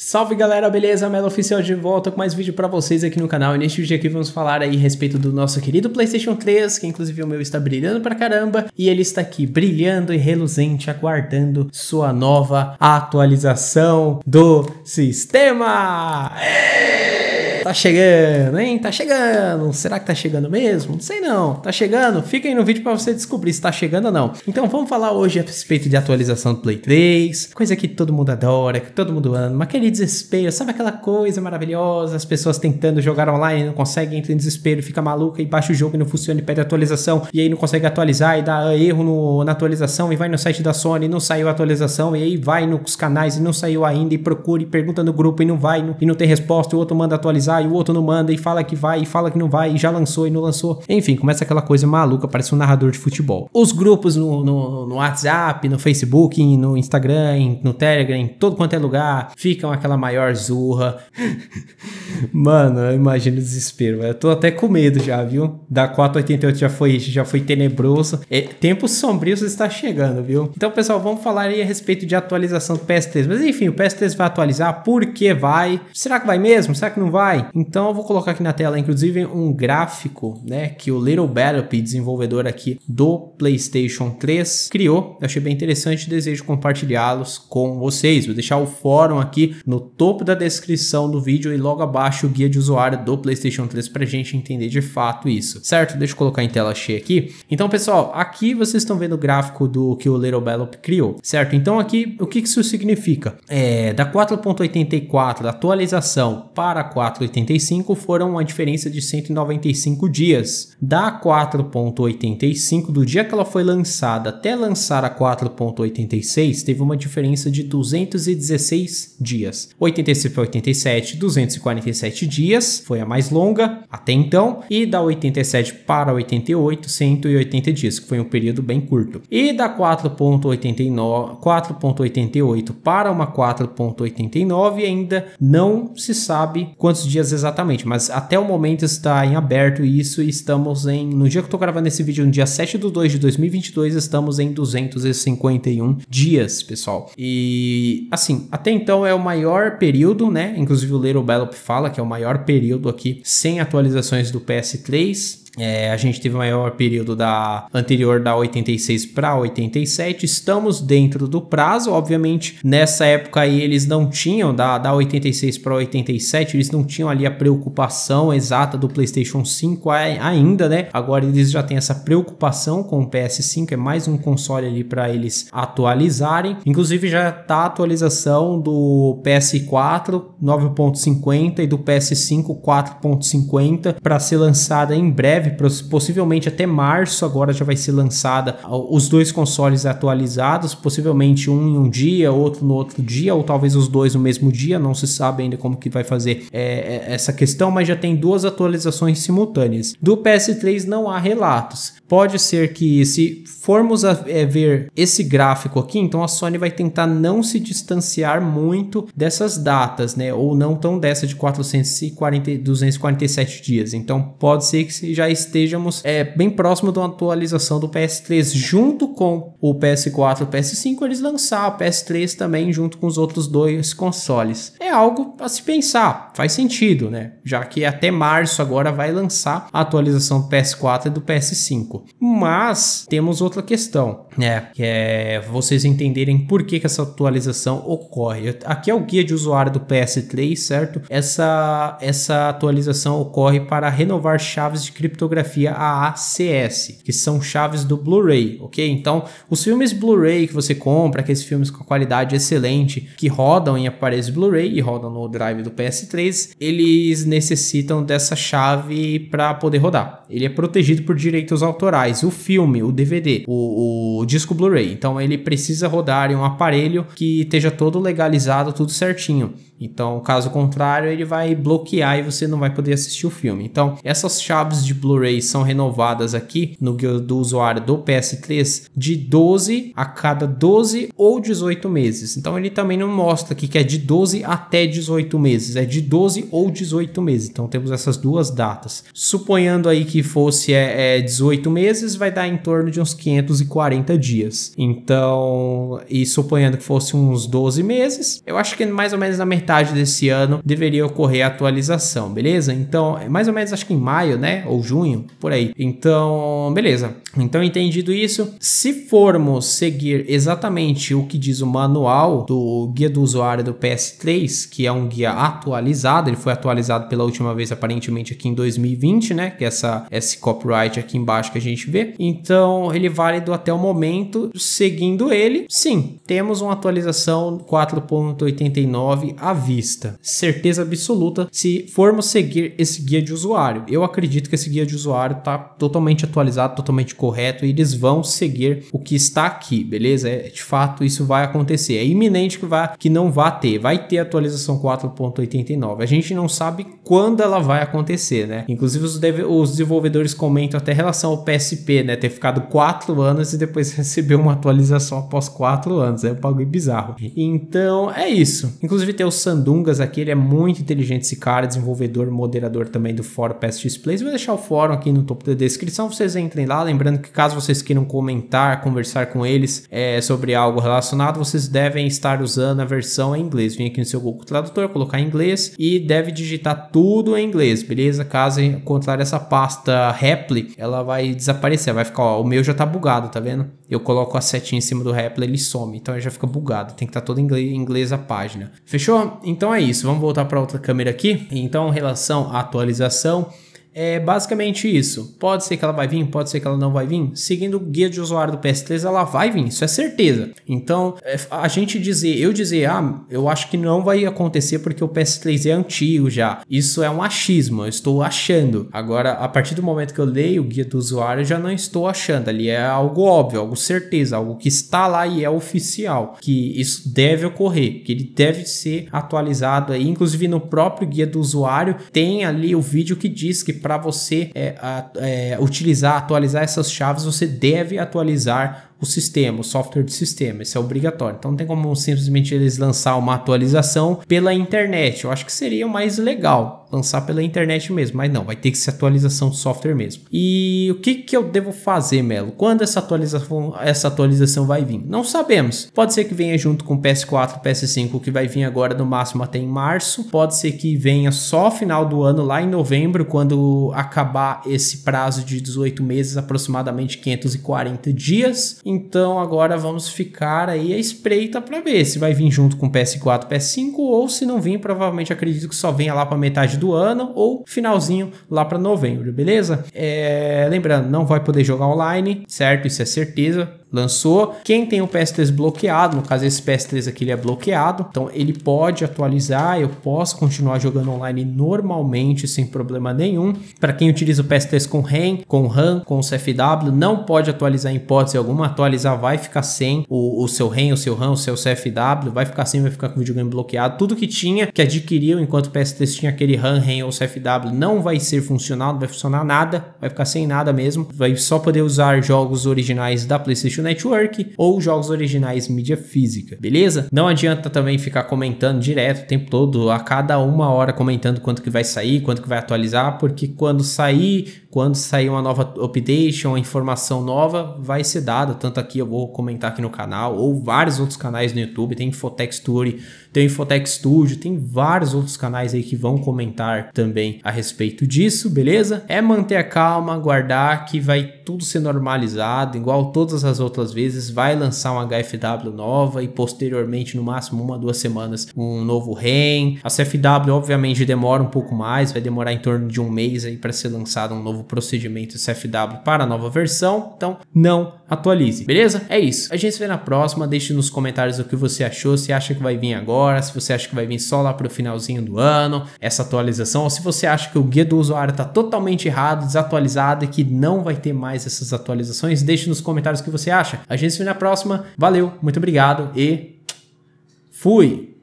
Salve galera, beleza? Melo Oficial de volta com mais vídeo para vocês aqui no canal e neste vídeo aqui vamos falar aí a respeito do nosso querido Playstation 3, que inclusive o meu está brilhando pra caramba e ele está aqui brilhando e reluzente, aguardando sua nova atualização do sistema! tá chegando, hein? Tá chegando. Será que tá chegando mesmo? Não sei não. Tá chegando? Fica aí no vídeo para você descobrir se tá chegando ou não. Então vamos falar hoje a respeito de atualização do Play 3, coisa que todo mundo adora, que todo mundo ama, aquele desespero, sabe aquela coisa maravilhosa, as pessoas tentando jogar online, não conseguem, entra em desespero, fica maluca e baixa o jogo e não funciona e pede atualização e aí não consegue atualizar e dá erro no, na atualização e vai no site da Sony e não saiu a atualização e aí vai nos canais e não saiu ainda e procura e pergunta no grupo e não vai e não, e não tem resposta e o outro manda atualizar e o outro não manda, e fala que vai, e fala que não vai, e já lançou e não lançou. Enfim, começa aquela coisa maluca, parece um narrador de futebol. Os grupos no, no, no WhatsApp, no Facebook, no Instagram, no Telegram, em todo quanto é lugar, ficam aquela maior zurra. Mano, eu imagino o desespero. Eu tô até com medo já, viu? Da 488 já foi, já foi tenebroso. É, tempos sombrios está chegando, viu? Então, pessoal, vamos falar aí a respeito de atualização do PS3. Mas enfim, o PS3 vai atualizar, por que vai? Será que vai mesmo? Será que não vai? Então eu vou colocar aqui na tela, inclusive, um gráfico, né, que o Little Battlep, desenvolvedor aqui do PlayStation 3, criou. Eu achei bem interessante e desejo compartilhá-los com vocês. Vou deixar o fórum aqui no topo da descrição do vídeo e logo abaixo o guia de usuário do PlayStation 3 para gente entender de fato isso, certo? Deixa eu colocar em tela cheia aqui. Então, pessoal, aqui vocês estão vendo o gráfico do que o Little Battlep criou, certo? Então aqui, o que isso significa? É, da 4.84 da atualização para 4.84 1,85 foram uma diferença de 195 dias. Da 4,85 do dia que ela foi lançada até lançar a 4,86 teve uma diferença de 216 dias. 86 para 87, 247 dias foi a mais longa até então e da 87 para 88, 180 dias, que foi um período bem curto. E da 4,88 para uma 4,89 ainda não se sabe quantos dias exatamente, mas até o momento está em aberto isso e estamos em, no dia que eu estou gravando esse vídeo, no dia 7 de 2 de 2022, estamos em 251 dias, pessoal. E assim, até então é o maior período, né? Inclusive o Little Bellop fala que é o maior período aqui sem atualizações do PS3 é, a gente teve o maior período da anterior da 86 para 87. Estamos dentro do prazo, obviamente. Nessa época aí eles não tinham da, da 86 para 87, eles não tinham ali a preocupação exata do PlayStation 5 ainda, né? Agora eles já têm essa preocupação com o PS5, é mais um console ali para eles atualizarem. Inclusive já tá a atualização do PS4 9.50 e do PS5 4.50 para ser lançada em breve breve, possivelmente até março agora já vai ser lançada os dois consoles atualizados, possivelmente um em um dia, outro no outro dia, ou talvez os dois no mesmo dia, não se sabe ainda como que vai fazer é, é essa questão, mas já tem duas atualizações simultâneas. Do PS3 não há relatos. Pode ser que se formos a é, ver esse gráfico aqui, então a Sony vai tentar não se distanciar muito dessas datas, né? Ou não tão dessa de 440 247 dias. Então pode ser que já estejamos é, bem próximo de uma atualização do PS3 junto com o PS4 e o PS5, eles lançar o PS3 também junto com os outros dois consoles. É algo a se pensar, faz sentido, né? Já que até março agora vai lançar a atualização do PS4 e do PS5. Mas temos outra questão. É, que é vocês entenderem por que, que essa atualização ocorre. Aqui é o guia de usuário do PS3, certo? Essa, essa atualização ocorre para renovar chaves de criptografia AACS, que são chaves do Blu-ray, ok? Então, os filmes Blu-ray que você compra, aqueles filmes com qualidade excelente, que rodam em aparelhos Blu-ray e rodam no drive do PS3, eles necessitam dessa chave para poder rodar. Ele é protegido por direitos autorais. O filme, o DVD, o, o disco Blu-ray. Então ele precisa rodar em um aparelho que esteja todo legalizado, tudo certinho. Então, caso contrário, ele vai bloquear e você não vai poder assistir o filme. Então, essas chaves de Blu-ray são renovadas aqui no guia do usuário do PS3 de 12 a cada 12 ou 18 meses. Então, ele também não mostra aqui que é de 12 até 18 meses, é de 12 ou 18 meses. Então, temos essas duas datas. Suponhando aí que fosse é, é 18 meses, vai dar em torno de uns 540 dias. Então, e suponhando que fosse uns 12 meses, eu acho que mais ou menos na metade desse ano deveria ocorrer a atualização, beleza? Então, mais ou menos acho que em maio, né? Ou junho, por aí. Então, beleza. Então, entendido isso, se formos seguir exatamente o que diz o manual do guia do usuário do PS3, que é um guia atualizado, ele foi atualizado pela última vez aparentemente aqui em 2020, né? Que é essa esse copyright aqui embaixo que a gente vê. Então, ele é válido até o momento momento, seguindo ele, sim, temos uma atualização 4.89 à vista. Certeza absoluta se formos seguir esse guia de usuário. Eu acredito que esse guia de usuário está totalmente atualizado, totalmente correto e eles vão seguir o que está aqui, beleza? É, de fato, isso vai acontecer. É iminente que, vá, que não vá ter. Vai ter atualização 4.89. A gente não sabe quando ela vai acontecer, né? Inclusive, os, os desenvolvedores comentam até relação ao PSP, né? Ter ficado quatro anos e depois Lucas recebeu uma atualização após 4 anos. É um bagulho bizarro. Então é isso. Inclusive tem o Sandungas aqui, ele é muito inteligente esse cara, desenvolvedor, moderador também do Fórum Past Displays. Vou deixar o fórum aqui no topo da descrição, vocês entrem lá. Lembrando que caso vocês queiram comentar, conversar com eles é, sobre algo relacionado, vocês devem estar usando a versão em inglês. Vem aqui no seu Google Tradutor, colocar em inglês e deve digitar tudo em inglês, beleza? Caso contrário essa pasta Reply, ela vai desaparecer, vai ficar, ó, o meu já tá bugado, tá vendo? eu coloco a setinha em cima do Rappler, ele some. Então já fica bugado. Tem que estar tá todo em inglês, inglês a página. Fechou? Então é isso. Vamos voltar para outra câmera aqui. Então, em relação à atualização, é basicamente isso. Pode ser que ela vai vir, pode ser que ela não vai vir. Seguindo o guia de usuário do PS3, ela vai vir, isso é certeza. Então, é, a gente dizer, eu dizer, ah, eu acho que não vai acontecer porque o PS3 é antigo já. Isso é um achismo, eu estou achando. Agora, a partir do momento que eu leio o guia do usuário, eu já não estou achando. Ali é algo óbvio, algo certeza, algo que está lá e é oficial, que isso deve ocorrer, que ele deve ser atualizado aí. Inclusive, no próprio guia do usuário, tem ali o vídeo que diz que para você é, a, é, utilizar, atualizar essas chaves, você deve atualizar o sistema, o software do sistema. Isso é obrigatório. Então não tem como simplesmente eles lançar uma atualização pela internet. Eu acho que seria mais legal lançar pela internet mesmo, mas não, vai ter que ser atualização de software mesmo. E o que, que eu devo fazer, Melo? Quando essa atualização, essa atualização vai vir? Não sabemos. Pode ser que venha junto com PS4, PS5, que vai vir agora no máximo até em março. Pode ser que venha só final do ano, lá em novembro, quando acabar esse prazo de 18 meses, aproximadamente 540 dias. Então agora vamos ficar aí à espreita para ver se vai vir junto com PS4, PS5 ou se não vir, provavelmente acredito que só venha lá para metade do ano ou finalzinho lá para novembro, beleza? É, lembrando, não vai poder jogar online, certo? Isso é certeza lançou. Quem tem o PS3 bloqueado, no caso esse PS3 aqui ele é bloqueado, então ele pode atualizar, eu posso continuar jogando online normalmente sem problema nenhum. Para quem utiliza o PS3 com RAM, com RAM, com CFW, não pode atualizar em hipótese alguma, atualizar vai ficar sem o, o seu RAM, o seu RAM, o seu CFW, vai ficar sem, vai ficar com o videogame bloqueado. Tudo que tinha, que adquiriu enquanto o PS3 tinha aquele RAM, RAM ou CFW, não vai ser funcional, não vai funcionar nada, vai ficar sem nada mesmo, vai só poder usar jogos originais da PlayStation Network ou jogos originais mídia física, beleza? Não adianta também ficar comentando direto o tempo todo, a cada uma hora comentando quanto que vai sair, quanto que vai atualizar, porque quando sair quando sair uma nova update, uma informação nova, vai ser dada. Tanto aqui eu vou comentar aqui no canal, ou vários outros canais no YouTube. Tem Infotech Story, tem Infotech Studio, tem vários outros canais aí que vão comentar também a respeito disso, beleza? É manter a calma, aguardar que vai tudo ser normalizado, igual todas as outras vezes. Vai lançar uma HFW nova e posteriormente, no máximo uma, duas semanas, um novo REM. A CFW, obviamente, demora um pouco mais, vai demorar em torno de um mês aí para ser lançado um novo procedimento CFW para a nova versão, então não atualize, beleza? É isso. A gente se vê na próxima, deixe nos comentários o que você achou, se acha que vai vir agora, se você acha que vai vir só lá para o finalzinho do ano, essa atualização, ou se você acha que o guia do usuário está totalmente errado, desatualizado e que não vai ter mais essas atualizações, deixe nos comentários o que você acha. A gente se vê na próxima, valeu, muito obrigado e fui!